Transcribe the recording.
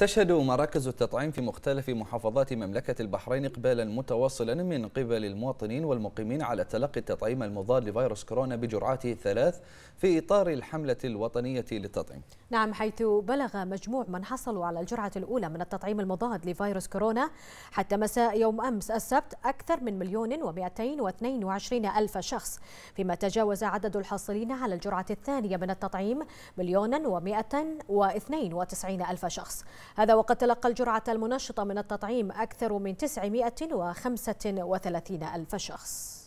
تشهد مراكز التطعيم في مختلف محافظات مملكة البحرين إقبالا متواصلا من قبل المواطنين والمقيمين على تلقي التطعيم المضاد لفيروس كورونا بجرعاته الثلاث في إطار الحملة الوطنية للتطعيم نعم حيث بلغ مجموع من حصلوا على الجرعة الأولى من التطعيم المضاد لفيروس كورونا حتى مساء يوم أمس السبت أكثر من مليون ومئتين واثنين وعشرين ألف شخص فيما تجاوز عدد الحاصلين على الجرعة الثانية من التطعيم مليونا ومئة واثنين وتسعين ألف شخص هذا وقد تلقى الجرعة المنشطة من التطعيم أكثر من 935 ألف شخص